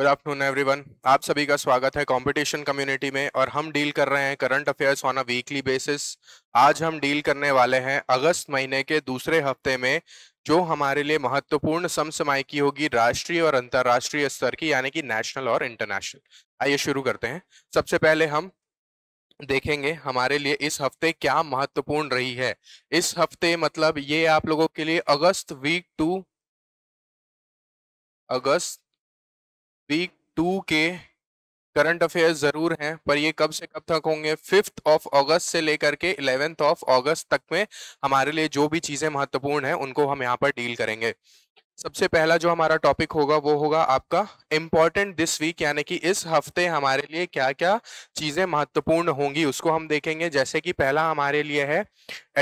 Good afternoon everyone आप सभी का स्वागत है कंपटीशन कम्युनिटी में और हम डील कर रहे हैं current affairs on a weekly basis आज हम डील करने वाले हैं अगस्त महीने के दूसरे हफ्ते में जो हमारे लिए महत्वपूर्ण समसमाय की होगी राष्ट्रीय और अंतर्राष्ट्रीय स्तर की यानी कि नेशनल और इंटरनेशनल आइए शुरू करते हैं सबसे पहले हम देखेंगे हमारे लिए इस हफ्ते क्या महत्वपूर्ण रही है इस हफ्ते मतलब ये आप लोगों के लिए August week two August week two के करंट अफेयर्स ज़रूर हैं पर ये कब से कब तक होंगे फिफ्थ ऑफ अगस्त से लेकर के इलेवेंथ ऑफ अगस्त तक में हमारे लिए जो भी चीज़ें महत्वपूर्ण हैं उनको हम यहाँ पर डील करेंगे सबसे पहला जो हमारा टॉपिक होगा वो होगा आपका इम्पॉर्टेंट दिस वीक यानी कि इस हफ्ते हमारे लिए क्या क्या चीज़ें महत्वपूर्ण होंगी उसको हम देखेंगे जैसे कि पहला हमारे लिए है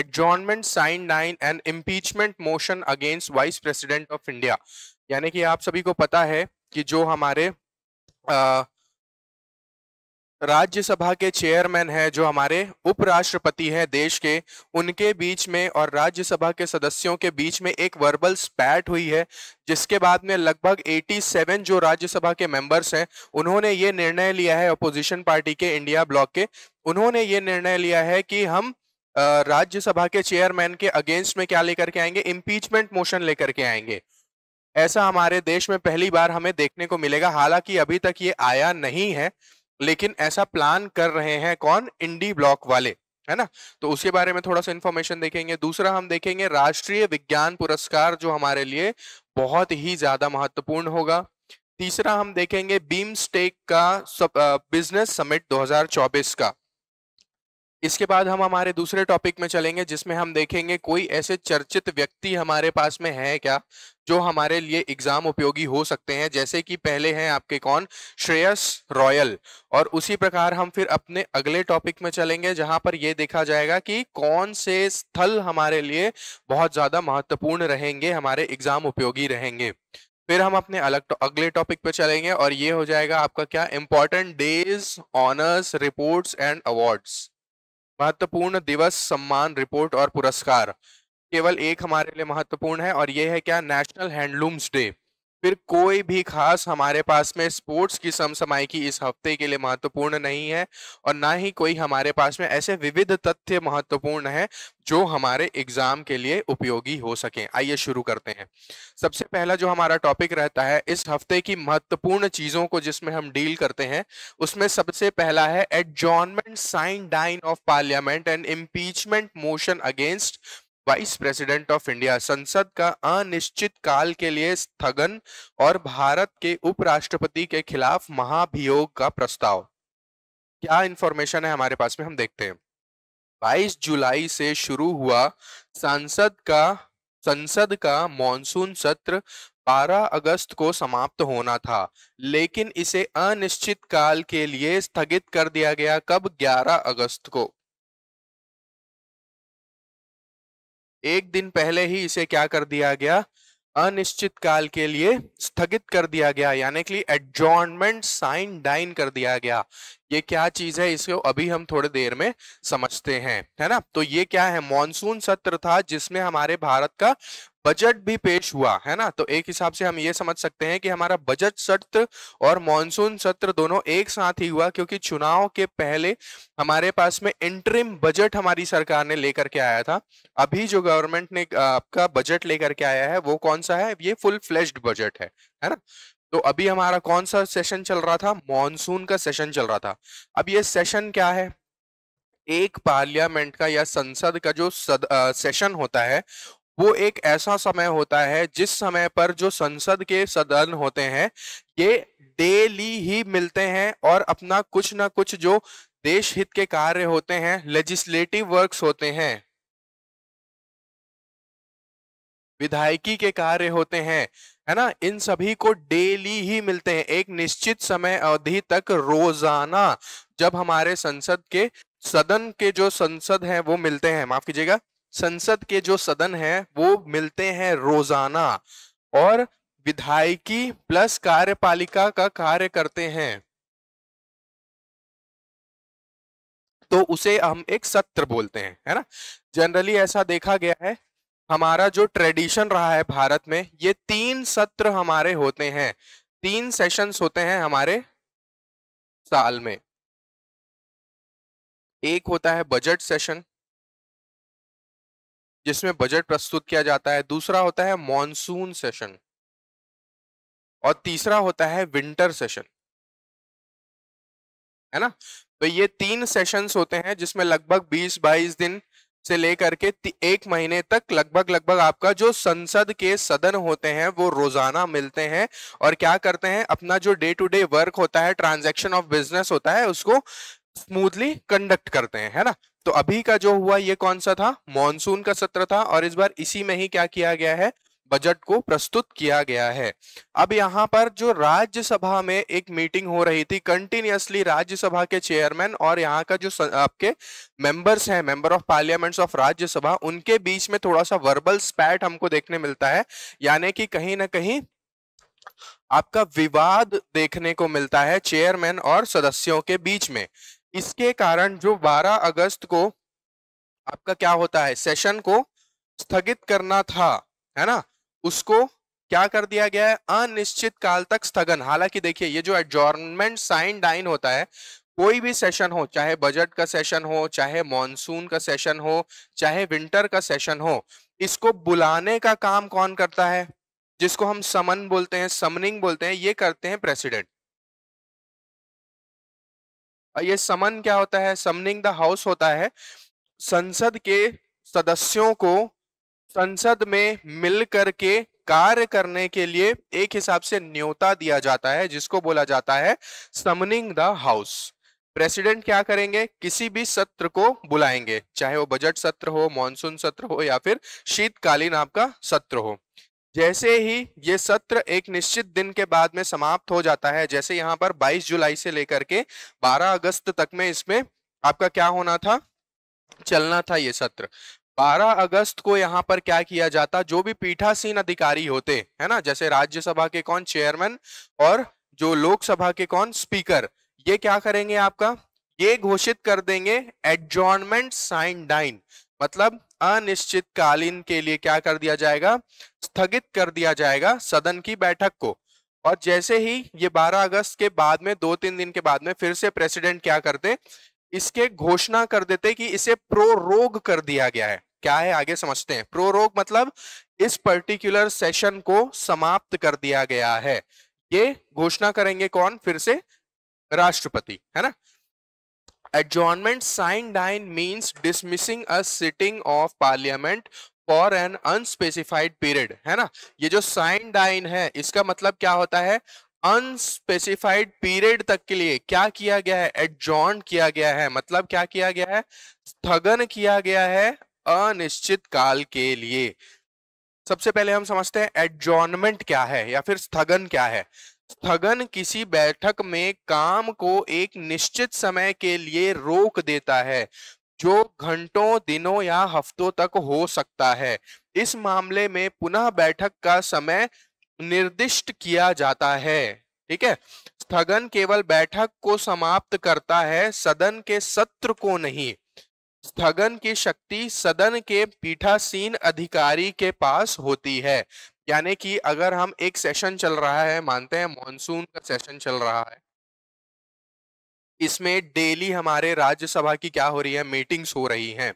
adjournment sine nine and impeachment motion against vice president of India यानी कि आप सभी को पता है कि जो हमारे राज्यसभा के चेयरमैन हैं जो हमारे उपराष्ट्रपति हैं देश के उनके बीच में और राज्यसभा के सदस्यों के बीच में एक वर्बल स्पैट हुई है जिसके बाद में लगभग 87 जो राज्यसभा के मेंबर्स हैं उन्होंने ये निर्णय लिया है अपोजिशन पार्टी के इंडिया ब्लॉक के उन्होंने ये निर्णय लिया है कि हम राज्यसभा के चेयरमैन के अगेंस्ट में क्या लेकर के आएंगे इम्पीचमेंट मोशन लेकर के आएंगे ऐसा हमारे देश में पहली बार हमें देखने को मिलेगा हालांकि अभी तक ये आया नहीं है लेकिन ऐसा प्लान कर रहे हैं कौन इंडी ब्लॉक वाले है ना तो उसके बारे में थोड़ा सा इन्फॉर्मेशन देखेंगे दूसरा हम देखेंगे राष्ट्रीय विज्ञान पुरस्कार जो हमारे लिए बहुत ही ज्यादा महत्वपूर्ण होगा तीसरा हम देखेंगे बीम स्टेक का बिजनेस समिट 2024 का इसके बाद हम हमारे दूसरे टॉपिक में चलेंगे जिसमें हम देखेंगे कोई ऐसे चर्चित व्यक्ति हमारे पास में है क्या जो हमारे लिए एग्जाम उपयोगी हो सकते हैं जैसे कि पहले हैं आपके कौन श्रेयस रॉयल और उसी प्रकार हम फिर अपने अगले टॉपिक में चलेंगे जहां पर यह देखा जाएगा कि कौन से स्थल हमारे लिए बहुत ज्यादा महत्वपूर्ण रहेंगे हमारे एग्जाम उपयोगी रहेंगे फिर हम अपने अलग तो, अगले टॉपिक पे चलेंगे और ये हो जाएगा आपका क्या important days honours reports and awards महत्वपूर्ण दिवस सम्मान रिपोर्ट और पुरस्कार केवल एक हमारे लिए महत्वपूर्ण है और ये है क्या नेशनल हैंडलूम्स डे फिर कोई भी खास हमारे पास में स्पोर्ट्स की समसमाई की इस हफ्ते के लिए महत्वपूर्ण नहीं है और ना ही कोई हमारे पास में ऐसे विविध तथ्य महत्वपूर्ण है जो हमारे एग्जाम के लिए उपयोगी हो सके आइए शुरू करते हैं सबसे पहला जो हमारा टॉपिक रहता है इस हफ्ते की महत्वपूर्ण चीजों को जिसमें हम डील करते हैं उसमें सबसे पहला है adjournment sine die of parliament and impeachment motion against vice president of India संसद का अनिश्चित काल के लिए स्थगन और भारत के उपराष्ट्रपति के खिलाफ महाभियोग का प्रस्ताव क्या इंफॉर्मेशन है हमारे पास में हम देखते हैं 22 जुलाई से शुरू हुआ संसद का संसद का मॉनसून सत्र 12 अगस्त को समाप्त होना था लेकिन इसे अनिश्चित काल के लिए स्थगित कर दिया गया कब 11 अगस्त को एक दिन पहले ही इसे क्या कर दिया गया अनिश्चित काल के लिए स्थगित कर दिया गया यानी कि एडजॉर्नमेंट साइन डाइन कर दिया गया ये क्या चीज है इसको अभी हम थोड़ी देर में समझते हैं है ना तो ये क्या है मॉनसून सत्र था जिसमें हमारे भारत का बजट भी पेश हुआ है ना तो एक हिसाब से हम ये समझ सकते हैं कि हमारा बजट सत्र और मानसून सत्र दोनों एक साथ ही हुआ क्योंकि चुनाव के पहले हमारे पास में इंटरिम बजट हमारी सरकार ने लेकर के आया था अभी जो गवर्नमेंट ने आपका बजट लेकर के आया है वो कौन सा है ये फुल फ्लेश्ड बजट है है ना तो अभी हमारा कौन सा सेशन चल रहा था मॉनसून का सेशन चल रहा था अब ये सेशन क्या है एक पार्लियामेंट का या संसद का जो सद, आ, सेशन होता है वो एक ऐसा समय होता है जिस समय पर जो संसद के सदन होते हैं ये डेली ही मिलते हैं और अपना कुछ ना कुछ जो देश हित के कार्य होते हैं लेजिस्लेटिव वर्क्स होते हैं विधायकी के कार्य होते हैं है ना इन सभी को डेली ही मिलते हैं एक निश्चित समय अवधि तक रोजाना जब हमारे संसद के सदन के जो संसद हैं वो मिलते हैं माफ कीजिएगा संसद के जो सदन है वो मिलते हैं रोजाना और विधायकी प्लस कार्यपालिका का कार्य करते हैं तो उसे हम एक सत्र बोलते हैं है ना जनरली ऐसा देखा गया है हमारा जो ट्रेडिशन रहा है भारत में ये तीन सत्र हमारे होते हैं तीन सेशंस होते हैं हमारे साल में एक होता है बजट सेशन जिसमें बजट प्रस्तुत किया जाता है दूसरा होता है मॉनसून सेशन और तीसरा होता है विंटर सेशन है ना तो ये तीन सेशंस होते हैं जिसमें लगभग 20-22 दिन से लेकर के एक महीने तक लगभग लगभग आपका जो संसद के सदन होते हैं वो रोजाना मिलते हैं और क्या करते हैं अपना जो डे टू डे वर्क होता है ट्रांजैक्शन ऑफ बिजनेस होता है उसको स्मूथली कंडक्ट करते हैं है ना तो अभी का जो हुआ ये कौन सा था मॉनसून का सत्र था और इस बार इसी में ही क्या किया गया है बजट को प्रस्तुत किया गया है अब यहाँ पर जो राज्यसभा में एक मीटिंग हो रही थी कंटिन्यूसली राज्यसभा के चेयरमैन और यहाँ का जो आपके मेंबर्स हैं member of parliaments of Rajya Sabha उनके बीच में थोड़ा सा वर्बल स्पैट हमको देखने मिलता है यानी कि कहीं ना कहीं आपका विवाद देखने को मिलता है चेयरमैन और सदस्यों के बीच में इसके कारण जो 12 अगस्त को आपका क्या होता है सेशन को स्थगित करना था है ना उसको क्या कर दिया गया है अनिश्चित काल तक स्थगन हालांकि देखिए ये जो एडजॉर्नमेंट साइन डाइन होता है कोई भी सेशन हो चाहे बजट का सेशन हो चाहे मॉनसून का सेशन हो चाहे विंटर का सेशन हो इसको बुलाने का काम कौन करता है जिसको हम समन बोलते हैं समनिंग बोलते हैं ये करते हैं प्रेसिडेंट ये समन क्या होता है समनिंग द हाउस होता है संसद के सदस्यों को संसद में मिल करके कार्य करने के लिए एक हिसाब से न्योता दिया जाता है जिसको बोला जाता है समनिंग द हाउस प्रेसिडेंट क्या करेंगे किसी भी सत्र को बुलाएंगे चाहे वो बजट सत्र हो मानसून सत्र हो या फिर शीतकालीन आपका सत्र हो जैसे ही ये सत्र एक निश्चित दिन के बाद में समाप्त हो जाता है जैसे यहाँ पर 22 जुलाई से लेकर के 12 अगस्त तक में इसमें आपका क्या होना था चलना था ये सत्र 12 अगस्त को यहाँ पर क्या किया जाता जो भी पीठासीन अधिकारी होते है ना जैसे राज्यसभा के कौन चेयरमैन और जो लोकसभा के कौन स्पीकर ये क्या करेंगे आपका ये घोषित कर देंगे एडजॉर्नमेंट साइन डाइन मतलब अनिश्चितकालीन के लिए क्या कर दिया जाएगा स्थगित कर दिया जाएगा सदन की बैठक को और जैसे ही ये 12 अगस्त के बाद में दो तीन दिन के बाद में फिर से प्रेसिडेंट क्या करते इसके घोषणा कर देते कि इसे प्रोरोग कर दिया गया है क्या है आगे समझते हैं प्रोरोग मतलब इस पर्टिकुलर सेशन को समाप्त कर दिया गया है ये घोषणा करेंगे कौन फिर से राष्ट्रपति है ना adjournment sine die means dismissing a sitting of parliament for an unspecified period है ना ये जो sine die है इसका मतलब क्या होता है अनस्पेसिफाइड पीरियड तक के लिए क्या किया गया है एडजॉन किया गया है मतलब क्या किया गया है स्थगन किया गया है अनिश्चित काल के लिए सबसे पहले हम समझते हैं एडजॉनमेंट क्या है या फिर स्थगन क्या है स्थगन किसी बैठक में काम को एक निश्चित समय के लिए रोक देता है जो घंटों दिनों या हफ्तों तक हो सकता है इस मामले में पुनः बैठक का समय निर्दिष्ट किया जाता है ठीक है स्थगन केवल बैठक को समाप्त करता है सदन के सत्र को नहीं स्थगन की शक्ति सदन के पीठासीन अधिकारी के पास होती है यानी कि अगर हम एक सेशन चल रहा है मानते हैं मॉनसून का सेशन चल रहा है इसमें डेली हमारे राज्यसभा की क्या हो रही है मीटिंग्स हो रही हैं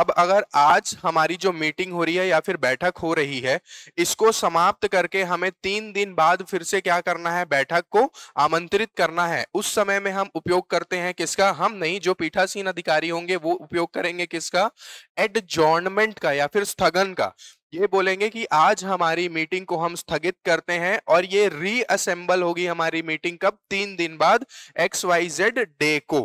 अब अगर आज हमारी जो मीटिंग हो रही है या फिर बैठक हो रही है इसको समाप्त करके हमें तीन दिन बाद फिर से क्या करना है बैठक को आमंत्रित करना है उस समय में हम उपयोग करते हैं किसका हम नहीं जो पीठासीन अधिकारी होंगे वो उपयोग करेंगे किसका एडजॉर्नमेंट का या फिर स्थगन का ये बोलेंगे कि आज हमारी मीटिंग को हम स्थगित करते हैं और ये रीअसेंबल होगी हमारी मीटिंग कब तीन दिन बाद एक्स वाई जेड डे को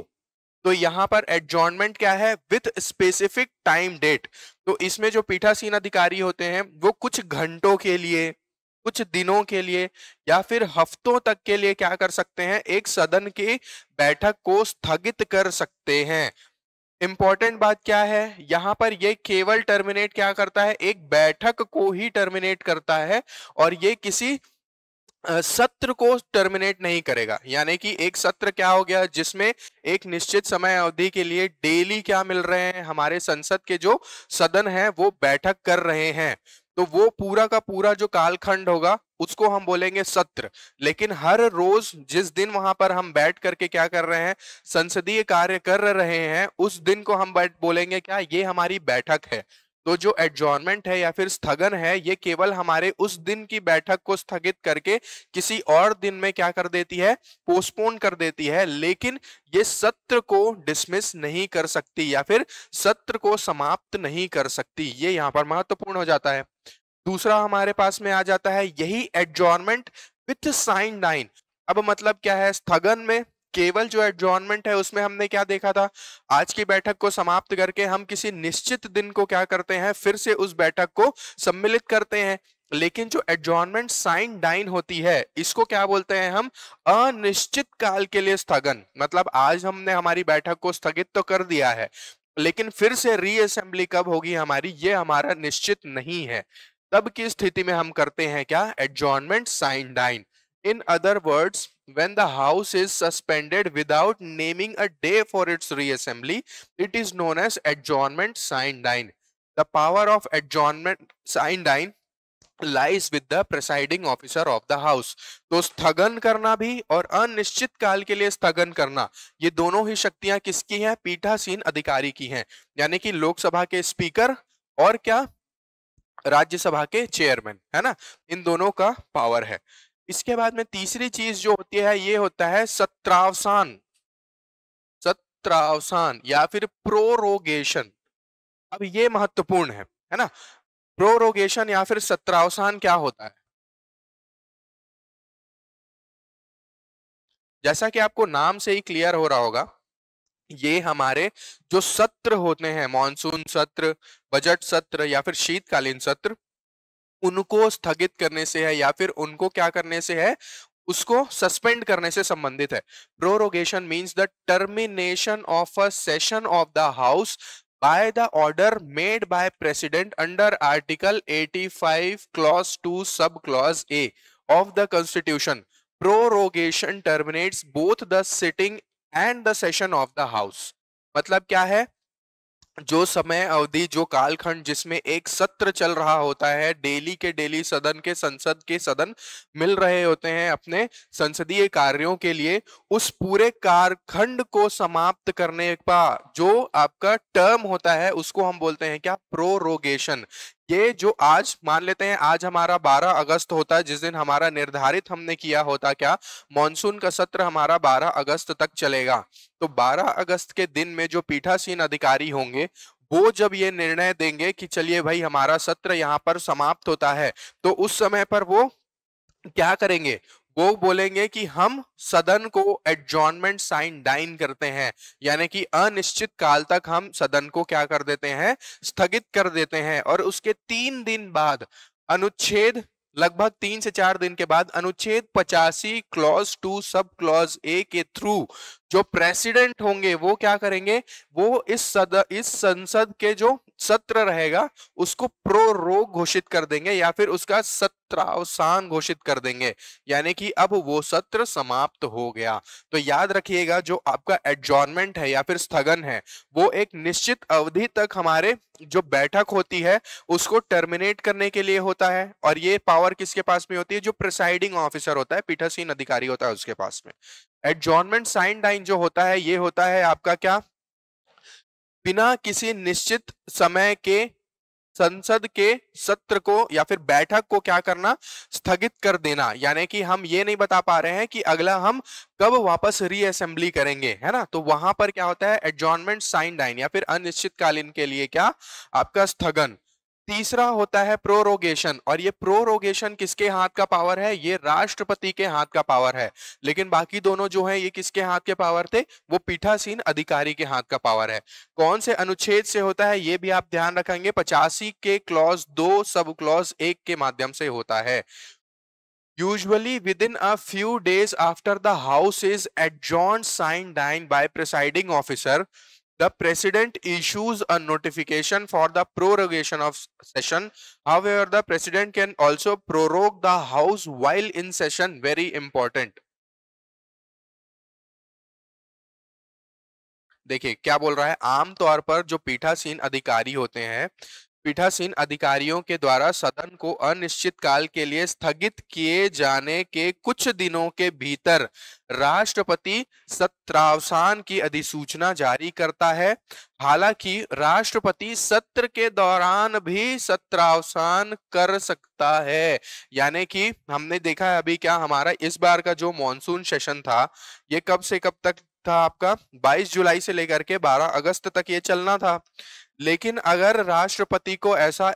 तो यहाँ पर एडजॉर्नमेंट क्या है विथ स्पेसिफिक टाइम डेट तो इसमें जो पीठासीन अधिकारी होते हैं वो कुछ घंटों के लिए कुछ दिनों के लिए या फिर हफ्तों तक के लिए क्या कर सकते हैं एक सदन की बैठक को स्थगित कर सकते हैं इंपॉर्टेंट बात क्या है यहां पर ये केवल टर्मिनेट क्या करता है एक बैठक को ही टर्मिनेट करता है और ये किसी सत्र को टर्मिनेट नहीं करेगा यानी कि एक सत्र क्या हो गया जिसमें एक निश्चित समय अवधि के लिए डेली क्या मिल रहे हैं हमारे संसद के जो सदन हैं वो बैठक कर रहे हैं तो वो पूरा का पूरा जो कालखंड होगा उसको हम बोलेंगे सत्र लेकिन हर रोज जिस दिन वहां पर हम बैठ करके क्या कर रहे हैं संसदीय कार्य कर रहे हैं उस दिन को हम बैठ बोलेंगे क्या ये हमारी बैठक है तो जो एडजॉर्नमेंट है या फिर स्थगन है ये केवल हमारे उस दिन की बैठक को स्थगित करके किसी और दिन में क्या कर देती है पोस्टपोन कर देती है लेकिन ये सत्र को डिसमिस नहीं कर सकती या फिर सत्र को समाप्त नहीं कर सकती ये यहाँ पर महत्वपूर्ण हो जाता है दूसरा हमारे पास में आ जाता है यही एडजॉर्नमेंट विथ साइन डाइन अब मतलब क्या है स्थगन में केवल जो एडजॉर्नमेंट है उसमें हमने क्या देखा था आज की बैठक को समाप्त करके हम किसी निश्चित दिन को क्या करते हैं फिर से उस बैठक को सम्मिलित करते हैं लेकिन जो एडजॉर्नमेंट साइन डाइन होती है इसको क्या बोलते हैं हम अनिश्चित काल के लिए स्थगन मतलब आज हमने हमारी बैठक को स्थगित तो कर दिया है लेकिन फिर से रीअसेंबली कब होगी हमारी ये हमारा निश्चित नहीं है तब की स्थिति में हम करते हैं क्या adjournment sine die in other words when the house is suspended without naming a day for its reassembly, it is known as adjournment sine die. The power of adjournment sine die lies with the presiding officer of the house. to तो स्थगन करना भी और अनिश्चित काल के लिए स्थगन करना ये दोनों ही शक्तियां किसकी हैं पीठासीन अधिकारी की हैं यानी कि लोकसभा के स्पीकर और क्या राज्यसभा के चेयरमैन है ना इन दोनों का पावर है इसके बाद में तीसरी चीज जो होती है ये होता है सत्रावसान सत्रावसान या फिर प्रोरोगेशन अब ये महत्वपूर्ण है है ना प्रोरोगेशन या फिर सत्रावसान क्या होता है जैसा कि आपको नाम से ही क्लियर हो रहा होगा ये हमारे जो सत्र होते हैं मानसून सत्र बजट सत्र या फिर शीतकालीन सत्र उनको स्थगित करने से है या फिर उनको क्या करने से है उसको सस्पेंड करने से संबंधित है prorogation means the termination of a session of the house by the order made by president under article 85 clause two sub clause A of the constitution prorogation terminates both the sitting and the session of the house मतलब क्या है जो समय अवधि जो कालखंड जिसमें एक सत्र चल रहा होता है डेली के डेली सदन के संसद के सदन मिल रहे होते हैं अपने संसदीय कार्यों के लिए उस पूरे कालखंड को समाप्त करने का जो आपका टर्म होता है उसको हम बोलते हैं क्या प्रोरोगेशन ये जो आज मान लेते हैं आज हमारा 12 अगस्त होता है जिस दिन हमारा निर्धारित हमने किया होता क्या मानसून का सत्र हमारा 12 अगस्त तक चलेगा तो 12 अगस्त के दिन में जो पीठासीन अधिकारी होंगे वो जब ये निर्णय देंगे कि चलिए भाई हमारा सत्र यहाँ पर समाप्त होता है तो उस समय पर वो क्या करेंगे वो बोलेंगे कि हम सदन को एडजॉनमेंट साइन डाइन करते हैं यानी कि अनिश्चित काल तक हम सदन को क्या कर देते हैं स्थगित कर देते हैं और उसके तीन दिन बाद अनुच्छेद लगभग तीन से चार दिन के बाद अनुच्छेद पचासी clause two sub clause A के थ्रू जो प्रेसिडेंट होंगे वो क्या करेंगे वो इस सद इस संसद के जो सत्र रहेगा उसको प्रो घोषित कर देंगे या फिर उसका सत्रावसान घोषित कर देंगे यानी कि अब वो सत्र समाप्त हो गया तो याद रखिएगा जो आपका एडजॉर्नमेंट है या फिर स्थगन है वो एक निश्चित अवधि तक हमारे जो बैठक होती है उसको टर्मिनेट करने के लिए होता है और ये पावर किसके पास में होती है जो प्रिसाइडिंग ऑफिसर होता है पीठासीन अधिकारी होता है उसके पास में एडजॉर्नमेंट साइन डाइन जो होता है ये होता है आपका क्या बिना किसी निश्चित समय के संसद के सत्र को या फिर बैठक को क्या करना स्थगित कर देना यानी कि हम ये नहीं बता पा रहे हैं कि अगला हम कब वापस रीअसेंबली करेंगे है ना तो वहां पर क्या होता है एडजॉर्नमेंट साइन डाइन या फिर अनिश्चितकालीन के लिए क्या आपका स्थगन तीसरा होता है प्रोरोगेशन और ये प्रोरोगेशन किसके हाथ का पावर है ये राष्ट्रपति के हाथ का पावर है लेकिन बाकी दोनों जो है ये किसके हाथ के पावर थे वो पीठासीन अधिकारी के हाथ का पावर है कौन से अनुच्छेद से होता है ये भी आप ध्यान रखेंगे पचासी के क्लॉज दो सब क्लॉज एक के माध्यम से होता है usually within a few days after the house is adjourned signed down by presiding officer the president issues a notification for the prorogation of session however the president can also prorogue the house while in session very important देखिए क्या बोल रहा है आमतौर पर जो पीठासीन अधिकारी होते हैं पीठासीन अधिकारियों के द्वारा सदन को अनिश्चित काल के लिए स्थगित किए जाने के कुछ दिनों के भीतर राष्ट्रपति सत्रावसान की अधिसूचना जारी करता है हालांकि राष्ट्रपति सत्र के दौरान भी सत्रावसान कर सकता है यानी कि हमने देखा है अभी क्या हमारा इस बार का जो मानसून सेशन था ये कब से कब तक था आपका 22 जुलाई से लेकर के 12 अगस्त तक ये चलना था लेकिन अगर राष्ट्रपति को ऐसा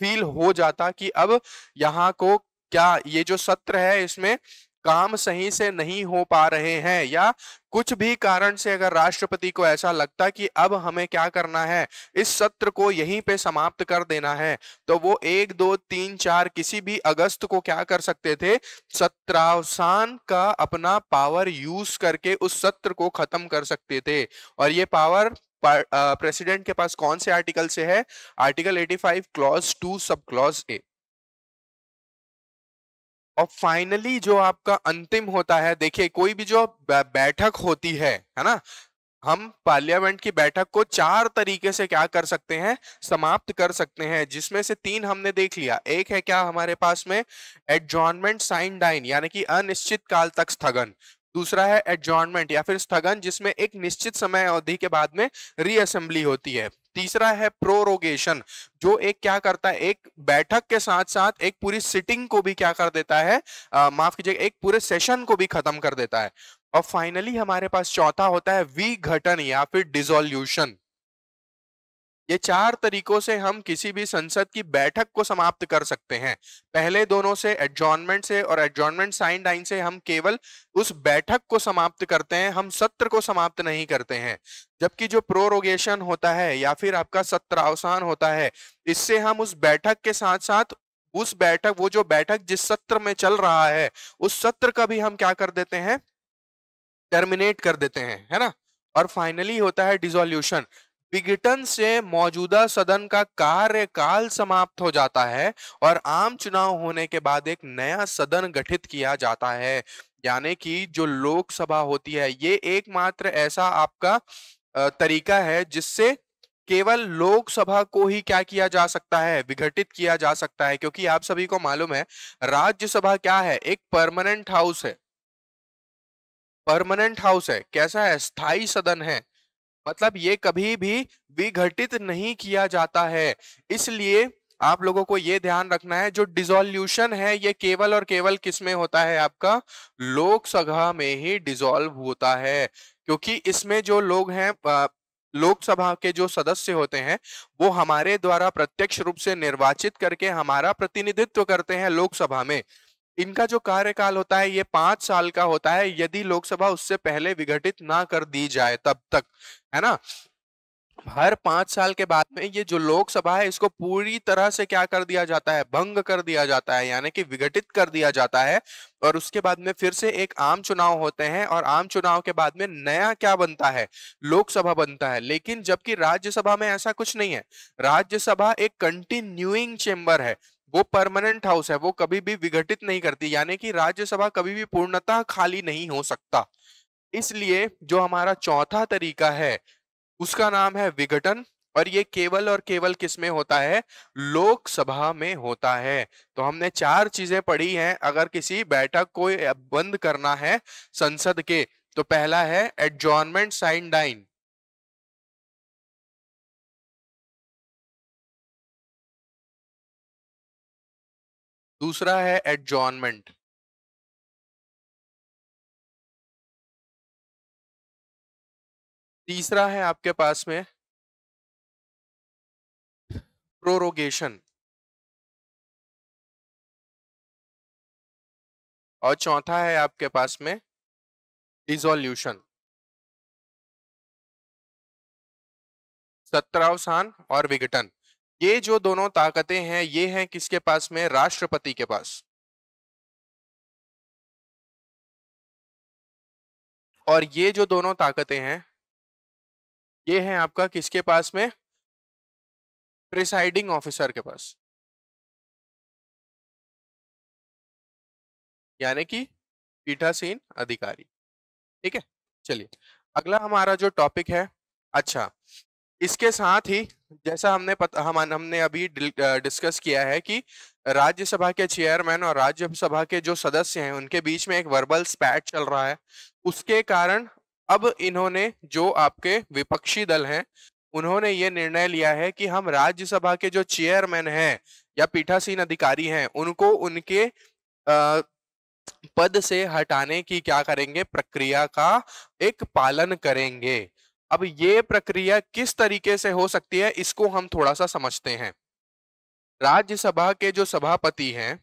फील हो जाता कि अब यहाँ को क्या ये जो सत्र है इसमें काम सही से नहीं हो पा रहे हैं या कुछ भी कारण से अगर राष्ट्रपति को ऐसा लगता कि अब हमें क्या करना है इस सत्र को यहीं पे समाप्त कर देना है तो वो एक दो तीन चार किसी भी अगस्त को क्या कर सकते थे सत्रावसान का अपना पावर यूज करके उस सत्र को खत्म कर सकते थे और ये पावर प्रेसिडेंट के पास कौन से आर्टिकल से है article 85 five clause two sub clause A और फाइनली जो आपका अंतिम होता है देखिए कोई भी जो बैठक होती है है ना हम पार्लियामेंट की बैठक को चार तरीके से क्या कर सकते हैं समाप्त कर सकते हैं जिसमें से तीन हमने देख लिया एक है क्या हमारे पास में एडजॉनमेंट साइन डाइन यानी कि अनिश्चित काल तक स्थगन दूसरा है एडजॉर्नमेंट या फिर स्थगन जिसमें एक निश्चित समय अवधि के बाद में रीअसेंबली होती है तीसरा है प्रोरोगेशन जो एक क्या करता है एक बैठक के साथ साथ एक पूरी सिटिंग को भी क्या कर देता है माफ कीजिए एक पूरे सेशन को भी खत्म कर देता है और फाइनली हमारे पास चौथा होता है विघटन या फिर डिजोल्यूशन ये चार तरीकों से हम किसी भी संसद की बैठक को समाप्त कर सकते हैं पहले दोनों से एडजॉर्नमेंट से और एडजॉर्नमेंट साइन डाइन से हम केवल उस बैठक को समाप्त करते हैं हम सत्र को समाप्त नहीं करते हैं जबकि जो प्रोरोगेशन होता है या फिर आपका सत्र अवसान होता है इससे हम उस बैठक के साथ साथ उस बैठक वो जो बैठक जिस सत्र में चल रहा है उस सत्र का भी हम क्या कर देते हैं टर्मिनेट कर देते हैं है ना और फाइनली होता है डिसोल्यूशन विघटन से मौजूदा सदन का कार्यकाल समाप्त हो जाता है और आम चुनाव होने के बाद एक नया सदन गठित किया जाता है यानी कि जो लोकसभा होती है ये एकमात्र ऐसा आपका तरीका है जिससे केवल लोकसभा को ही क्या किया जा सकता है विघटित किया जा सकता है क्योंकि आप सभी को मालूम है राज्यसभा क्या है एक परमानेंट हाउस है परमानेंट हाउस है कैसा है स्थायी सदन है मतलब ये कभी भी विघटित नहीं किया जाता है इसलिए आप लोगों को ये ध्यान रखना है जो डिजोल्यूशन है ये केवल और केवल किस में होता है आपका लोकसभा में ही डिजोल्व होता है क्योंकि इसमें जो लोग हैं लोकसभा के जो सदस्य होते हैं वो हमारे द्वारा प्रत्यक्ष रूप से निर्वाचित करके हमारा प्रतिनिधित्व करते हैं लोकसभा में इनका जो कार्यकाल होता है ये पांच साल का होता है यदि लोकसभा उससे पहले विघटित ना कर दी जाए तब तक है ना हर पांच साल के बाद में ये जो लोकसभा है इसको पूरी तरह से क्या कर दिया जाता है भंग कर दिया जाता है यानी कि विघटित कर दिया जाता है और उसके बाद में फिर से एक आम चुनाव होते हैं और आम चुनाव के बाद में नया क्या बनता है लोकसभा बनता है लेकिन जबकि राज्यसभा में ऐसा कुछ नहीं है राज्यसभा एक कंटिन्यूइंग चेम्बर है वो परमानेंट हाउस है वो कभी भी विघटित नहीं करती यानी कि राज्यसभा कभी भी पूर्णतः खाली नहीं हो सकता इसलिए जो हमारा चौथा तरीका है उसका नाम है विघटन और ये केवल और केवल किस में होता है लोकसभा में होता है तो हमने चार चीजें पढ़ी हैं अगर किसी बैठक को बंद करना है संसद के तो पहला है एडजॉर्नमेंट साइन डाइन दूसरा है एडजॉनमेंट तीसरा है आपके पास में प्रोरोगेशन और चौथा है आपके पास में डिजोल्यूशन सत्रावसान और विघटन ये जो दोनों ताकतें हैं ये हैं किसके पास में राष्ट्रपति के पास और ये जो दोनों ताकतें हैं ये हैं आपका किसके पास में प्रिसाइडिंग ऑफिसर के पास यानी कि पीठासीन अधिकारी ठीक है चलिए अगला हमारा जो टॉपिक है अच्छा इसके साथ ही जैसा हमने पत, हम हमने अभी डिस्कस किया है कि राज्यसभा के चेयरमैन और राज्यसभा के जो सदस्य हैं उनके बीच में एक वर्बल स्पैट चल रहा है उसके कारण अब इन्होंने जो आपके विपक्षी दल हैं उन्होंने ये निर्णय लिया है कि हम राज्यसभा के जो चेयरमैन हैं या पीठासीन अधिकारी हैं उनको उनके पद से हटाने की क्या करेंगे प्रक्रिया का एक पालन करेंगे अब ये प्रक्रिया किस तरीके से हो सकती है इसको हम थोड़ा सा समझते हैं राज्यसभा के जो सभापति हैं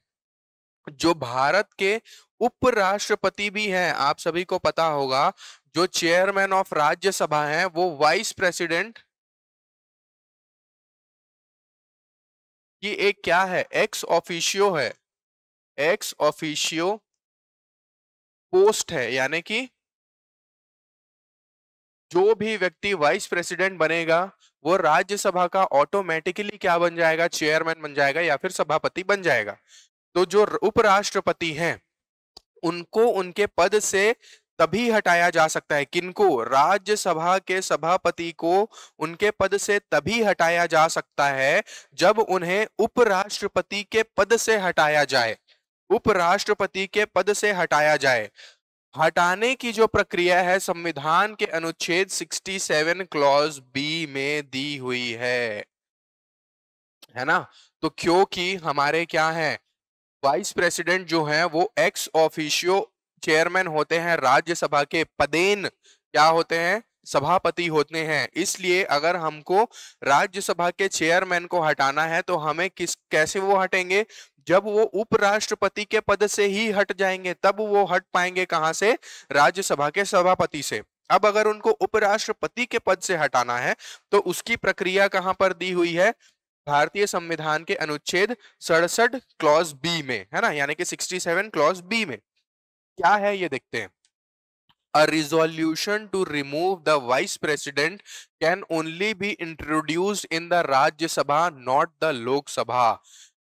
जो भारत के उपराष्ट्रपति भी हैं आप सभी को पता होगा जो चेयरमैन ऑफ राज्यसभा हैं वो वाइस प्रेसिडेंट ये एक क्या है एक्स ऑफिशियो है एक्स ऑफिशियो पोस्ट है यानी कि जो भी व्यक्ति वाइस प्रेसिडेंट बनेगा वो राज्यसभा का ऑटोमेटिकली क्या बन जाएगा चेयरमैन बन जाएगा या फिर सभापति बन जाएगा तो जो उपराष्ट्रपति हैं उनको उनके पद से तभी हटाया जा सकता है किनको राज्यसभा के सभापति को उनके पद से तभी हटाया जा सकता है जब उन्हें उपराष्ट्रपति के पद से हटाया जाए उपराष्ट्रपति के पद से हटाया जाए हटाने की जो प्रक्रिया है संविधान के अनुच्छेद 67 क्लॉज बी में दी हुई है है ना तो क्योंकि हमारे क्या है वाइस प्रेसिडेंट जो है वो एक्स ऑफिशियो चेयरमैन होते हैं राज्यसभा के पदेन क्या होते हैं सभापति होते हैं इसलिए अगर हमको राज्यसभा के चेयरमैन को हटाना है तो हमें किस कैसे वो हटेंगे जब वो उपराष्ट्रपति के पद से ही हट जाएंगे तब वो हट पाएंगे कहां से राज्यसभा के सभापति से अब अगर उनको उपराष्ट्रपति के पद से हटाना है तो उसकी प्रक्रिया कहां पर दी हुई है भारतीय संविधान के अनुच्छेद सड़सठ क्लॉज बी में है ना यानी कि 67 क्लॉज बी में क्या है ये देखते हैं a resolution to remove the vice president can only be introduced in the Rajya Sabha, not the Lok Sabha.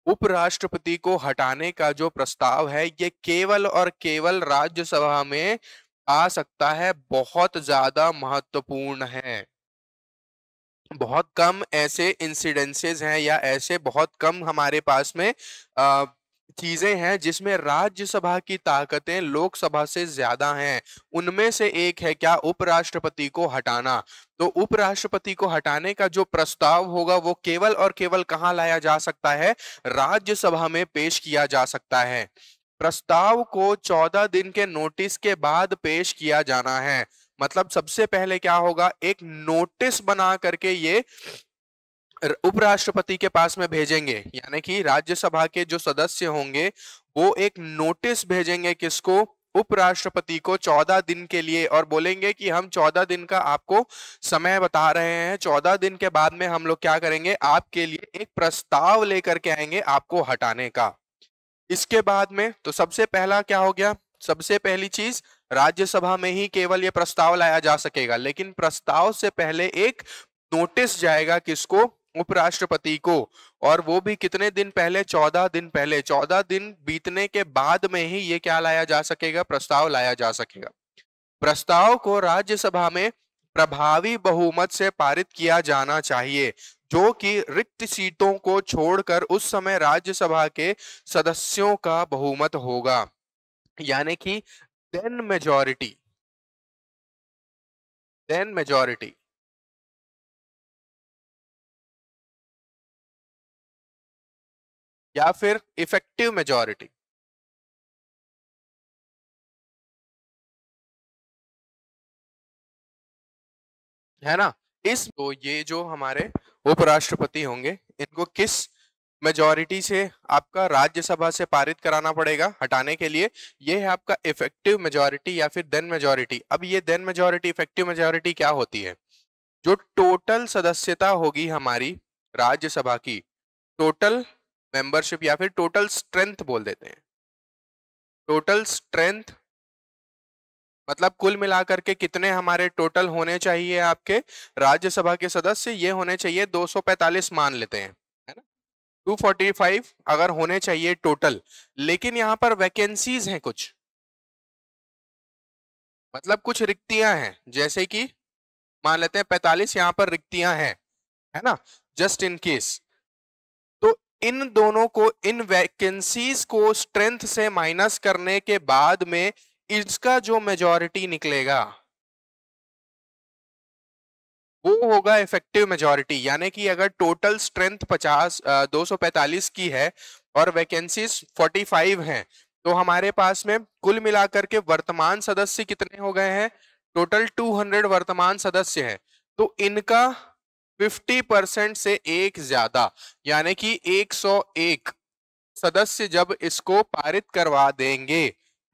उपराष्ट्रपति को हटाने का जो प्रस्ताव है ये केवल और केवल राज्यसभा में आ सकता है बहुत ज्यादा महत्वपूर्ण है बहुत कम ऐसे इंसिडेंसेस हैं या ऐसे बहुत कम हमारे पास में आ, चीजें हैं जिसमें राज्यसभा की ताकतें लोकसभा से ज्यादा हैं उनमें से एक है क्या उपराष्ट्रपति को हटाना तो उपराष्ट्रपति को हटाने का जो प्रस्ताव होगा वो केवल और केवल कहाँ लाया जा सकता है राज्यसभा में पेश किया जा सकता है प्रस्ताव को चौदह दिन के नोटिस के बाद पेश किया जाना है मतलब सबसे पहले क्या होगा एक नोटिस बना करके ये उपराष्ट्रपति के पास में भेजेंगे यानी कि राज्यसभा के जो सदस्य होंगे वो एक नोटिस भेजेंगे किसको उपराष्ट्रपति को चौदह दिन के लिए और बोलेंगे कि हम चौदह दिन का आपको समय बता रहे हैं चौदह दिन के बाद में हम लोग क्या करेंगे आपके लिए एक प्रस्ताव लेकर के आएंगे आपको हटाने का इसके बाद में तो सबसे पहला क्या हो गया सबसे पहली चीज राज्यसभा में ही केवल ये प्रस्ताव लाया जा सकेगा लेकिन प्रस्ताव से पहले एक नोटिस जाएगा किसको उपराष्ट्रपति को और वो भी कितने दिन पहले चौदह दिन पहले चौदह दिन बीतने के बाद में ही ये क्या लाया जा सकेगा प्रस्ताव लाया जा सकेगा प्रस्ताव को राज्यसभा में प्रभावी बहुमत से पारित किया जाना चाहिए जो कि रिक्त सीटों को छोड़कर उस समय राज्यसभा के सदस्यों का बहुमत होगा यानी कि देन मेजोरिटी देन मेजोरिटी या फिर इफेक्टिव मेजोरिटी है ना इस तो ये जो हमारे उपराष्ट्रपति होंगे इनको किस मेजॉरिटी से आपका राज्यसभा से पारित कराना पड़ेगा हटाने के लिए ये है आपका इफेक्टिव मेजॉरिटी या फिर देन मेजॉरिटी अब ये देन मेजॉरिटी इफेक्टिव मेजॉरिटी क्या होती है जो टोटल सदस्यता होगी हमारी राज्यसभा की टोटल मेंबरशिप या फिर टोटल स्ट्रेंथ बोल देते हैं टोटल स्ट्रेंथ मतलब कुल मिलाकर के कितने हमारे टोटल होने चाहिए आपके राज्यसभा के सदस्य ये होने चाहिए 245 मान लेते हैं है ना 245 अगर होने चाहिए टोटल लेकिन यहाँ पर वैकेंसीज हैं कुछ मतलब कुछ रिक्तियां हैं जैसे कि मान लेते हैं 45 यहाँ पर रिक्तियां हैं है ना जस्ट इन केस इन दोनों को इन वैकेंसीज को स्ट्रेंथ से माइनस करने के बाद में इसका जो मेजॉरिटी निकलेगा वो होगा इफेक्टिव मेजॉरिटी यानी कि अगर टोटल स्ट्रेंथ 50 245 की है और वैकेंसीज 45 हैं तो हमारे पास में कुल मिलाकर के वर्तमान सदस्य कितने हो गए हैं टोटल 200 वर्तमान सदस्य हैं तो इनका 50 परसेंट से एक ज्यादा यानी कि 101 सदस्य जब इसको पारित करवा देंगे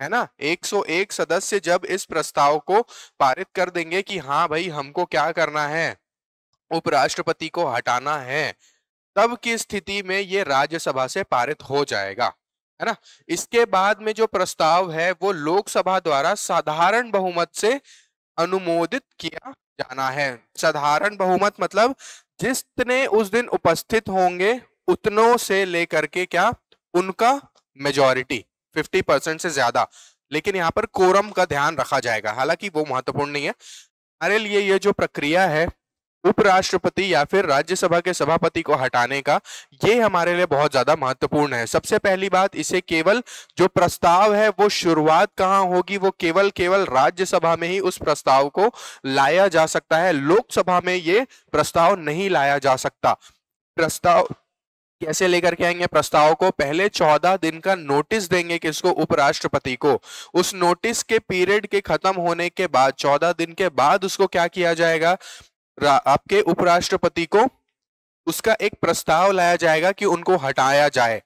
है ना 101 सदस्य जब इस प्रस्ताव को पारित कर देंगे कि हाँ भाई हमको क्या करना है उपराष्ट्रपति को हटाना है तब की स्थिति में ये राज्यसभा से पारित हो जाएगा है ना इसके बाद में जो प्रस्ताव है वो लोकसभा द्वारा साधारण बहुमत से अनुमोदित किया जाना है साधारण बहुमत मतलब जितने उस दिन उपस्थित होंगे उतनों से लेकर के क्या उनका मेजोरिटी 50 परसेंट से ज्यादा लेकिन यहाँ पर कोरम का ध्यान रखा जाएगा हालांकि वो महत्वपूर्ण नहीं है हमारे लिए ये जो प्रक्रिया है उपराष्ट्रपति या फिर राज्यसभा के सभापति को हटाने का ये हमारे लिए बहुत ज्यादा महत्वपूर्ण है सबसे पहली बात इसे केवल जो प्रस्ताव है वो शुरुआत कहाँ होगी वो केवल केवल राज्यसभा में ही उस प्रस्ताव को लाया जा सकता है लोकसभा में ये प्रस्ताव नहीं लाया जा सकता प्रस्ताव कैसे लेकर के आएंगे प्रस्ताव को पहले चौदह दिन का नोटिस देंगे किसको उपराष्ट्रपति को उस नोटिस के पीरियड के खत्म होने के बाद चौदह दिन के बाद उसको क्या किया जाएगा आपके उपराष्ट्रपति को उसका एक प्रस्ताव लाया जाएगा कि उनको हटाया जाए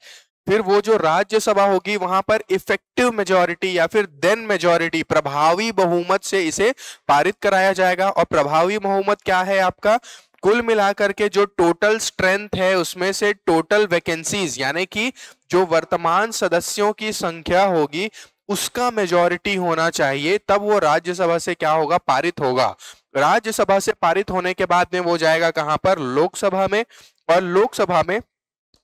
फिर वो जो राज्यसभा होगी वहां पर इफेक्टिव मेजोरिटी या फिर देन मेजोरिटी प्रभावी बहुमत से इसे पारित कराया जाएगा और प्रभावी बहुमत क्या है आपका कुल मिलाकर के जो टोटल स्ट्रेंथ है उसमें से टोटल वैकेंसीज यानी कि जो वर्तमान सदस्यों की संख्या होगी उसका मेजोरिटी होना चाहिए तब वो राज्यसभा से क्या होगा पारित होगा राज्यसभा से पारित होने के बाद में वो जाएगा कहां पर लोकसभा में और लोकसभा में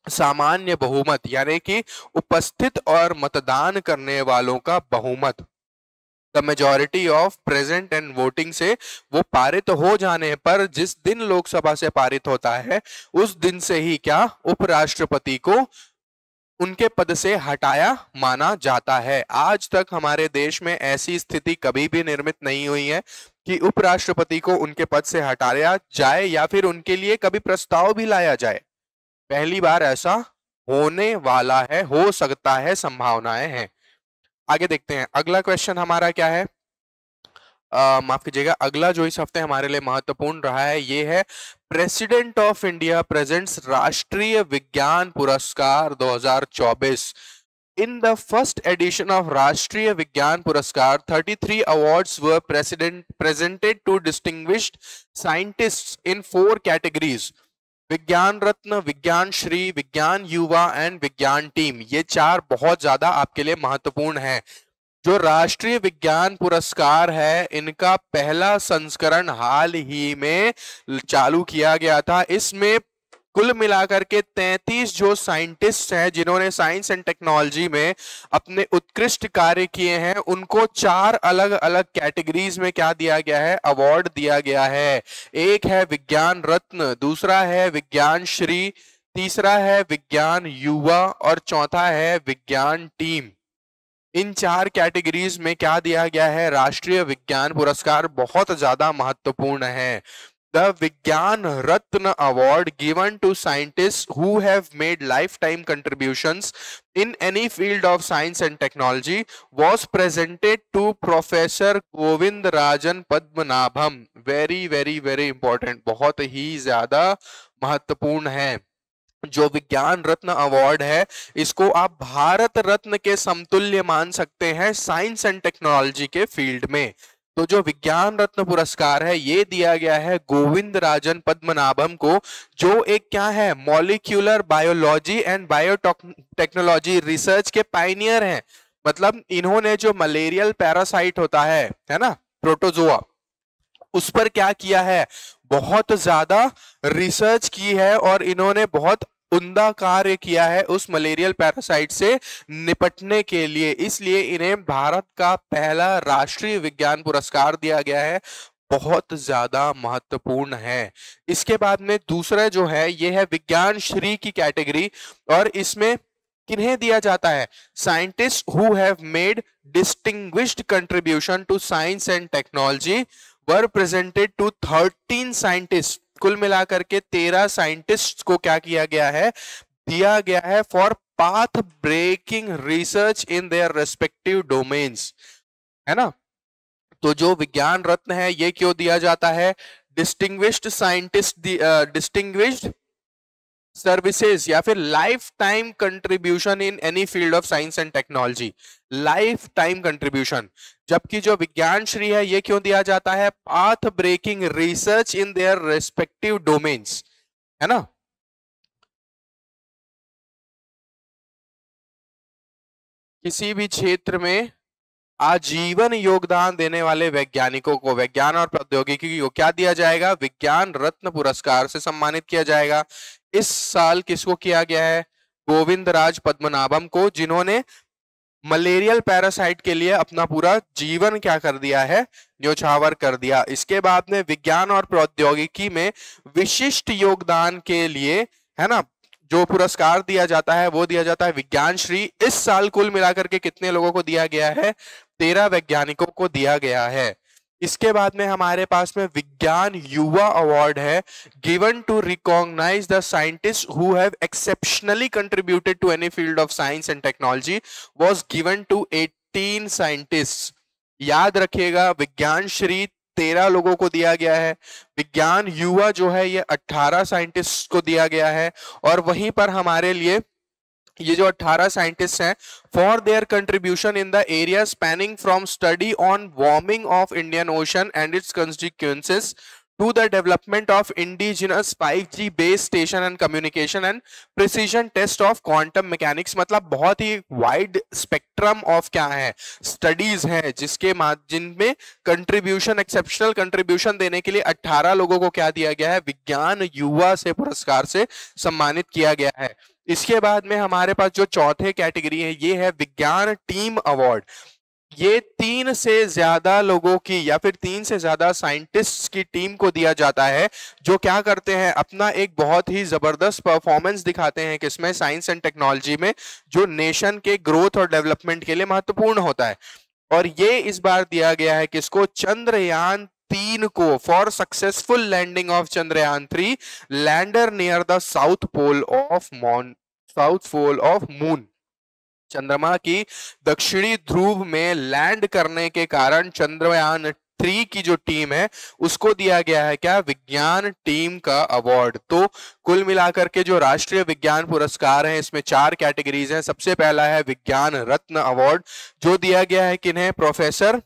सामान्य बहुमत यानी कि उपस्थित और मतदान करने वालों का बहुमत the majority of present and voting से वो पारित हो जाने पर जिस दिन लोकसभा से पारित होता है उस दिन से ही क्या उपराष्ट्रपति को उनके पद से हटाया माना जाता है आज तक हमारे देश में ऐसी स्थिति कभी भी निर्मित नहीं हुई है कि उपराष्ट्रपति को उनके पद से हटाया जाए या फिर उनके लिए कभी प्रस्ताव भी लाया जाए पहली बार ऐसा होने वाला है हो सकता है संभावनाएं हैं आगे देखते हैं अगला क्वेश्चन हमारा क्या है माफ कीजिएगा अगला जो इस हफ्ते हमारे लिए महत्वपूर्ण रहा है ये है प्रेसिडेंट ऑफ इंडिया प्रेजेंट्स राष्ट्रीय विज्ञान पुरस्कार 2024 In the first edition of Rashtriya Vigyan Puraskar, 33 awards were presented to distinguished scientists in four categories. विज्ञान रत्न विज्ञान श्री विज्ञान युवा एंड विज्ञान टीम ये चार बहुत ज्यादा आपके लिए महत्वपूर्ण हैं जो राष्ट्रीय विज्ञान पुरस्कार है इनका पहला संस्करण हाल ही में चालू किया गया था इसमें कुल मिलाकर के 33 जो साइंटिस्ट हैं जिन्होंने साइंस एंड टेक्नोलॉजी में अपने उत्कृष्ट कार्य किए हैं उनको चार अलग अलग कैटेगरीज में क्या दिया गया है अवार्ड दिया गया है एक है विज्ञान रत्न दूसरा है विज्ञान श्री तीसरा है विज्ञान युवा और चौथा है विज्ञान टीम इन चार कैटेगरीज में क्या दिया गया है राष्ट्रीय विज्ञान पुरस्कार बहुत ज्यादा महत्वपूर्ण है the Vigyan Ratna Award given to scientists who have made lifetime contributions in any field of science and technology was presented to Professor Govind Rajan Padmanabham. Very, very, very important. बहुत ही ज़्यादा महत्वपूर्ण है जो विज्ञान रत्न अवार्ड है इसको आप भारत रत्न के समतुल्य मान सकते हैं साइंस एंड टेक्नोलॉजी के फील्ड में तो जो विज्ञान रत्न पुरस्कार है ये दिया गया है गोविंद राजन पद्मनाभम को जो एक क्या है molecular biology and bio technology research के पाइनियर हैं मतलब इन्होंने जो मलेरियल पैरासाइट होता है है ना प्रोटोजोआ उस पर क्या किया है बहुत ज्यादा रिसर्च की है और इन्होंने बहुत उमदा कार्य किया है उस मलेरियल पैरासाइट से निपटने के लिए इसलिए इन्हें भारत का पहला राष्ट्रीय विज्ञान पुरस्कार दिया गया है बहुत ज्यादा महत्वपूर्ण है इसके बाद में दूसरा जो है ये है विज्ञान श्री की कैटेगरी और इसमें किन्हें दिया जाता है scientist who have made distinguished contribution to science and technology were presented to thirteen scientist कुल मिलाकर के तेरह साइंटिस्ट को क्या किया गया है दिया गया है for path breaking research in their respective domains है ना तो जो विज्ञान रत्न है ये क्यों दिया जाता है डिस्टिंग्विश्ड साइंटिस्ट डिस्टिंग्विश्ड सर्विसेज या फिर life time contribution in any field of science and technology life time contribution जबकि जो विज्ञान श्री है ये क्यों दिया जाता है path breaking research in their respective domains है ना किसी भी क्षेत्र में आजीवन योगदान देने वाले वैज्ञानिकों को वैज्ञान और प्रौद्योगिकी को क्या दिया जाएगा विज्ञान रत्न पुरस्कार से सम्मानित किया जाएगा इस साल किसको किया गया है गोविंद राज पद्मनाभम को जिन्होंने मलेरियल पैरासाइट के लिए अपना पूरा जीवन क्या कर दिया है न्योछावर कर दिया इसके बाद में विज्ञान और प्रौद्योगिकी में विशिष्ट योगदान के लिए है ना जो पुरस्कार दिया जाता है वो दिया जाता है विज्ञान श्री इस साल कुल मिलाकर के कितने लोगों को दिया गया है तेरह वैज्ञानिकों को दिया गया है इसके बाद में हमारे पास में विज्ञान युवा अवार्ड है given to recognise the scientist who have exceptionally contributed to any field of science and technology was given to 18 scientist याद रखिएगा विज्ञान श्री तेरह लोगों को दिया गया है विज्ञान युवा जो है ये अट्ठारह साइंटिस्ट को दिया गया है और वहीं पर हमारे लिए ये जो 18 साइंटिस्ट हैं for their contribution in the area spanning from study on warming of Indian ocean and its consequences to the development of indigenous 5G based station and communication and precision test of quantum mechanics मतलब बहुत ही wide spectrum of क्या है studies है जिसके माध्यम जिनमें contribution exceptional contribution देने के लिए 18 लोगों को क्या दिया गया है विज्ञान युवा से पुरस्कार से सम्मानित किया गया है इसके बाद में हमारे पास जो चौथे कैटेगरी है ये है विज्ञान टीम अवार्ड ये तीन से ज्यादा लोगों की या फिर तीन से ज्यादा साइंटिस्ट की टीम को दिया जाता है जो क्या करते हैं अपना एक बहुत ही जबरदस्त परफॉर्मेंस दिखाते हैं किसमें साइंस एंड टेक्नोलॉजी में जो नेशन के ग्रोथ और डेवलपमेंट के लिए महत्वपूर्ण होता है और ये इस बार दिया गया है किसको चंद्रयान तीन को for successful landing of Chandrayaan three lander near the south pole of moon south pole of moon चंद्रमा की दक्षिणी ध्रुव में लैंड करने के कारण चंद्रयान थ्री की जो टीम है उसको दिया गया है क्या विज्ञान टीम का अवार्ड तो कुल मिलाकर के जो राष्ट्रीय विज्ञान पुरस्कार हैं इसमें चार कैटेगरीज हैं सबसे पहला है विज्ञान रत्न अवार्ड जो दिया गया है किन्हें प्रोफेसर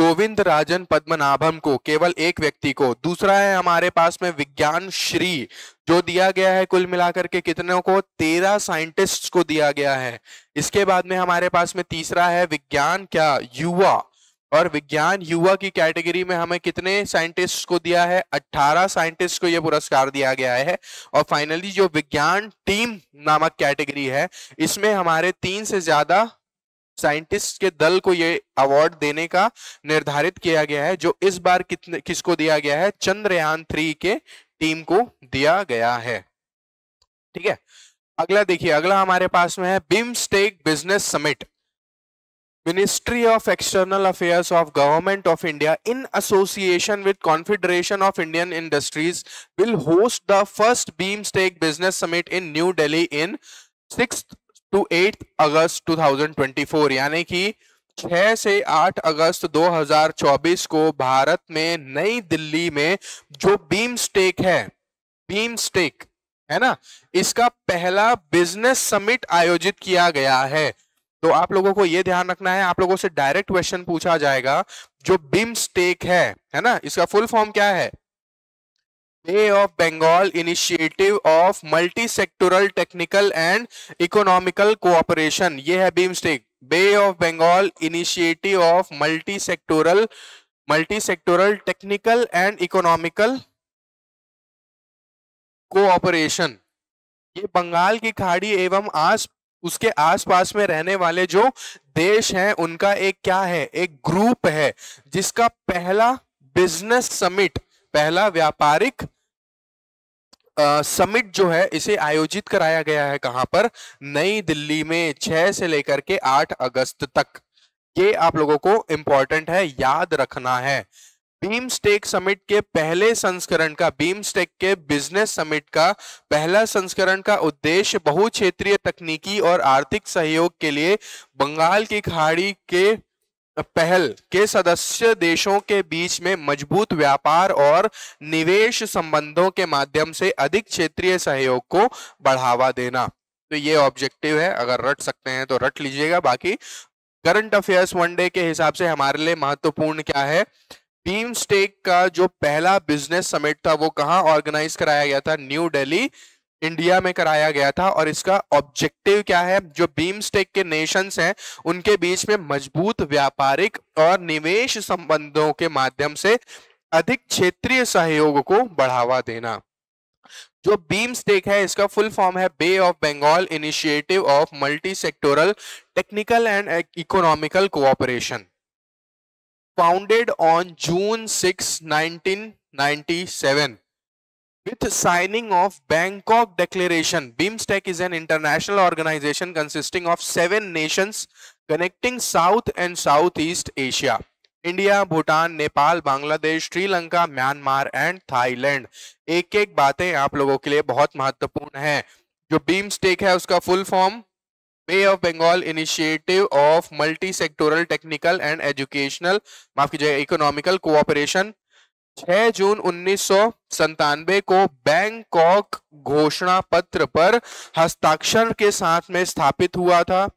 गोविंद राजन पद्मनाभम को केवल एक व्यक्ति को दूसरा है हमारे पास में विज्ञान श्री जो दिया गया है कुल मिलाकर के कितने को तेरह साइंटिस्ट को दिया गया है इसके बाद में हमारे पास में तीसरा है विज्ञान क्या युवा और विज्ञान युवा की कैटेगरी में हमें कितने साइंटिस्ट को दिया है 18 साइंटिस्ट को यह पुरस्कार दिया गया है और फाइनली जो विज्ञान टीम नामक कैटेगरी है इसमें हमारे तीन से ज्यादा साइंटिस्ट के दल को ये अवार्ड देने का निर्धारित किया गया है जो इस बार कितने किसको दिया गया है चंद्रयान थ्री के टीम को दिया गया है ठीक है अगला देखिए अगला हमारे पास में है BIMSTEC business summit ministry of external affairs of government of India in association with confederation of Indian industries will host the first BIMSTEC business summit in new Delhi in six to eight August 2024 यानी कि 6 से 8 अगस्त 2024 को भारत में नई दिल्ली में जो BIMSTEC है BIMSTEC है ना इसका पहला बिजनेस समिट आयोजित किया गया है तो आप लोगों को यह ध्यान रखना है आप लोगों से डायरेक्ट क्वेश्चन पूछा जाएगा जो बिम स्टेक है है ना इसका फुल फॉर्म क्या है bay of Bengal initiative of multi sectoral technical and economical cooperation ये है BIMSTEC bay of Bengal initiative of multi sectoral multi sectoral technical and economical cooperation ये बंगाल की खाड़ी एवं आस उसके आसपास में रहने वाले जो देश हैं उनका एक क्या है एक ग्रुप है जिसका पहला बिजनेस समिट पहला व्यापारिक समिट जो है इसे आयोजित कराया गया है कहां पर नई दिल्ली में 6 से लेकर के 8 अगस्त तक ये आप लोगों को इंपॉर्टेंट है याद रखना है बीमस्टेक समिट के पहले संस्करण का बीमस्टेक के बिजनेस समिट का पहला संस्करण का उद्देश्य बहुक्षेत्रीय तकनीकी और आर्थिक सहयोग के लिए बंगाल की खाड़ी के पहल के सदस्य देशों के बीच में मजबूत व्यापार और निवेश संबंधों के माध्यम से अधिक क्षेत्रीय सहयोग को बढ़ावा देना तो ये ऑब्जेक्टिव है अगर रट सकते हैं तो रट लीजिएगा बाकी करंट अफेयर्स वनडे के हिसाब से हमारे लिए महत्वपूर्ण क्या है बीमस्टेक का जो पहला बिजनेस समिट था वो कहाँ ऑर्गेनाइज कराया गया था न्यू डेली इंडिया में कराया गया था और इसका ऑब्जेक्टिव क्या है जो बीमस्टेक के नेशंस हैं उनके बीच में मजबूत व्यापारिक और निवेश संबंधों के माध्यम से अधिक क्षेत्रीय सहयोग को बढ़ावा देना जो बीमस्टेक है इसका फुल फॉर्म है bay of Bengal initiative of multi sectoral technical and economical cooperation founded on June ninety seven with signing of Bangkok Declaration. BIMSTEC is an international organization consisting of seven nations connecting South and Southeast Asia. India Bhutan Nepal Bangladesh Sri Lanka Myanmar and Thailand एक एक बातें आप लोगों के लिए बहुत महत्वपूर्ण है जो बीम स्टेक है उसका full form bay of Bengal initiative of multi sectoral technical and educational माफ कीजिए इकोनॉमिकल कोऑपरेशन 6 जून उन्नीस को बैंकॉक घोषणा पत्र पर हस्ताक्षर के साथ में स्थापित हुआ था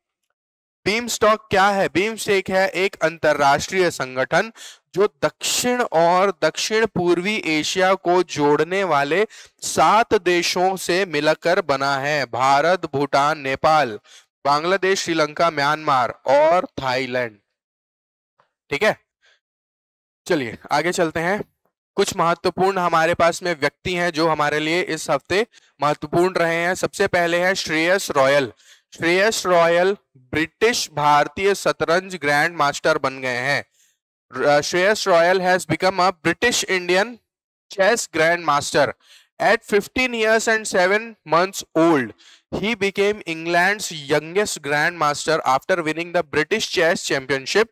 स्टॉक क्या है स्टेक है एक अंतरराष्ट्रीय संगठन जो दक्षिण और दक्षिण पूर्वी एशिया को जोड़ने वाले सात देशों से मिलकर बना है भारत भूटान नेपाल बांग्लादेश श्रीलंका म्यांमार और थाईलैंड ठीक है चलिए आगे चलते हैं कुछ महत्वपूर्ण हमारे पास में व्यक्ति हैं जो हमारे लिए इस हफ्ते महत्वपूर्ण रहे हैं सबसे पहले है Shreyas Royal Shreyas Royal British भारतीय शतरंज ग्रैंड मास्टर बन गए हैं Shreyas Royal has become a British Indian chess grand master at 15 years and 7 months old he became England youngest grand master after winning the British chess championship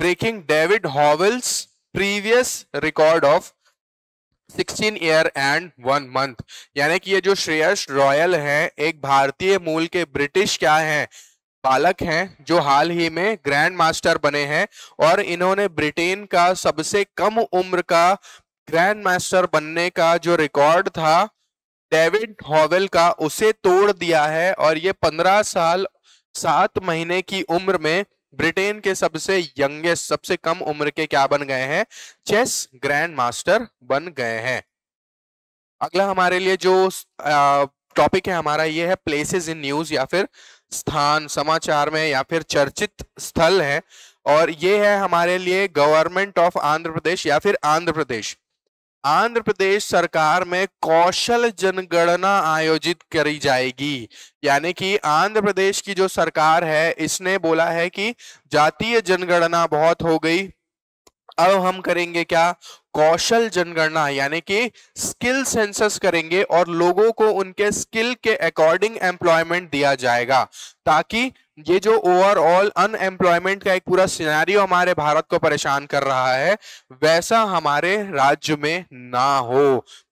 breaking David Howell's previous record of sixteen year and one month यानी कि ये जो Shreyas royal हैं एक भारतीय मूल के British क्या हैं बालक हैं जो हाल ही में ग्रैंड मास्टर बने हैं और इन्होंने ब्रिटेन का सबसे कम उम्र का ग्रैंड मास्टर बनने का जो रिकॉर्ड था डेविड हॉवेल का उसे तोड़ दिया है और ये पंद्रह साल सात महीने की उम्र में हम्म। ब्रिटेन के सबसे यंगेस्ट सबसे कम उम्र के क्या बन गए हैं चेस ग्रैंड मास्टर बन गए हैं अगला हमारे लिए जो टॉपिक है हमारा ये है प्लेसेस इन न्यूज या फिर स्थान समाचार में या फिर चर्चित स्थल है और ये है हमारे लिए गवर्नमेंट ऑफ आंध्र प्रदेश या फिर आंध्र प्रदेश आंध्र प्रदेश सरकार में कौशल जनगणना आयोजित करी जाएगी यानी कि आंध्र प्रदेश की जो सरकार है इसने बोला है कि जातीय जनगणना बहुत हो गई अब हम करेंगे क्या कौशल जनगणना यानी कि स्किल सेंसस करेंगे और लोगों को उनके स्किल के अकॉर्डिंग एम्प्लॉयमेंट दिया जाएगा ताकि ये जो ओवरऑल अनएम्प्लॉयमेंट का एक पूरा सिनेरियो हमारे भारत को परेशान कर रहा है वैसा हमारे राज्य में ना हो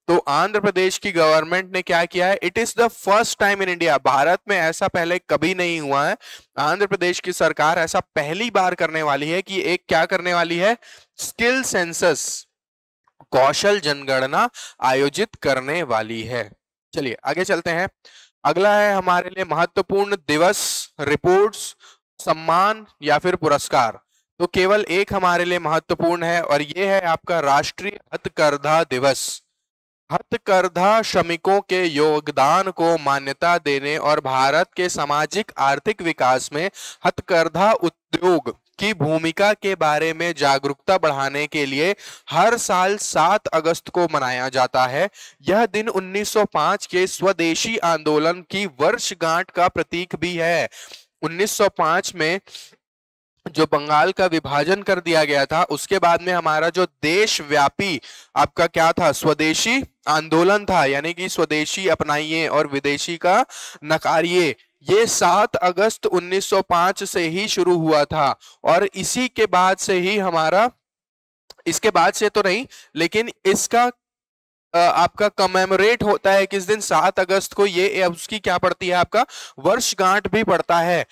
तो आंध्र प्रदेश की गवर्नमेंट ने क्या किया है it is the first time in India Bharat में ऐसा पहले कभी नहीं हुआ है आंध्र प्रदेश की सरकार ऐसा पहली बार करने वाली है कि एक क्या करने वाली है स्किल सेंसस कौशल जनगणना आयोजित करने वाली है चलिए आगे चलते हैं अगला है हमारे लिए महत्वपूर्ण दिवस रिपोर्ट्स सम्मान या फिर पुरस्कार तो केवल एक हमारे लिए महत्वपूर्ण है और ये है आपका राष्ट्रीय हथकरधा दिवस हथकरधा श्रमिकों के योगदान को मान्यता देने और भारत के सामाजिक आर्थिक विकास में हथकरधा उद्योग की भूमिका के बारे में जागरूकता बढ़ाने के लिए हर साल 7 अगस्त को मनाया जाता है यह दिन 1905 के स्वदेशी आंदोलन की वर्षगांठ का प्रतीक भी है 1905 में जो बंगाल का विभाजन कर दिया गया था उसके बाद में हमारा जो देशव्यापी आपका क्या था स्वदेशी आंदोलन था यानी कि स्वदेशी अपनाइए और विदेशी का नकारिए ये 7 अगस्त 1905 से ही शुरू हुआ था और इसी के बाद से ही हमारा इसके बाद से तो नहीं लेकिन इसका आपका कमेमोरेट होता है किस दिन सात अगस्त को ये उसकी क्या पड़ती है आपका वर्षगांठ भी पड़ता है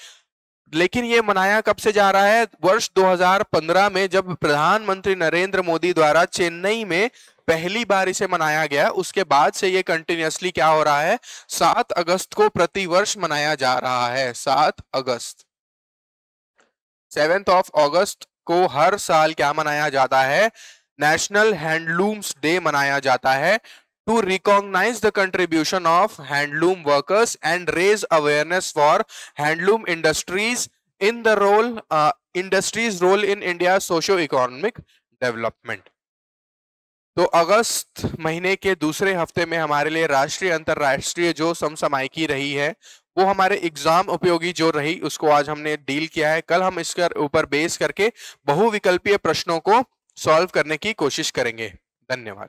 लेकिन ये मनाया कब से जा रहा है वर्ष 2015 में जब प्रधानमंत्री नरेंद्र मोदी द्वारा चेन्नई में पहली बार इसे मनाया गया उसके बाद से ये कंटिन्यूसली क्या हो रहा है सात अगस्त को प्रतिवर्ष मनाया जा रहा है सात अगस्त सेवेंथ ऑफ अगस्त को हर साल क्या मनाया जाता है नेशनल हैंडलूम्स डे मनाया जाता है to recognize the contribution of handloom workers and raise awareness for handloom industries in the role uh, industries role in india socio-economic development. तो अगस्त महीने के दूसरे हफ्ते में हमारे लिए राष्ट्रीय अंतर्राष्ट्रीय जो समसामयिकी रही है वो हमारे एग्जाम उपयोगी जो रही उसको आज हमने डील किया है कल हम इसके ऊपर बेस करके बहुविकल्पीय प्रश्नों को सॉल्व करने की कोशिश करेंगे धन्यवाद